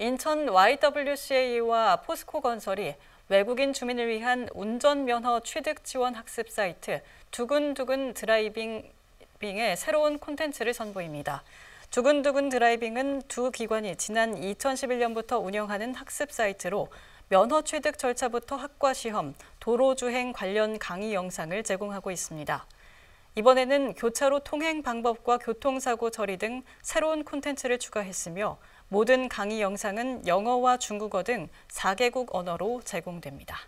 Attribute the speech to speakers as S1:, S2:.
S1: 인천 YWCA와 포스코건설이 외국인 주민을 위한 운전면허 취득 지원 학습 사이트 두근두근 드라이빙의 새로운 콘텐츠를 선보입니다. 두근두근 드라이빙은 두 기관이 지난 2011년부터 운영하는 학습 사이트로 면허 취득 절차부터 학과 시험, 도로 주행 관련 강의 영상을 제공하고 있습니다. 이번에는 교차로 통행 방법과 교통사고 처리 등 새로운 콘텐츠를 추가했으며 모든 강의 영상은 영어와 중국어 등 4개국 언어로 제공됩니다.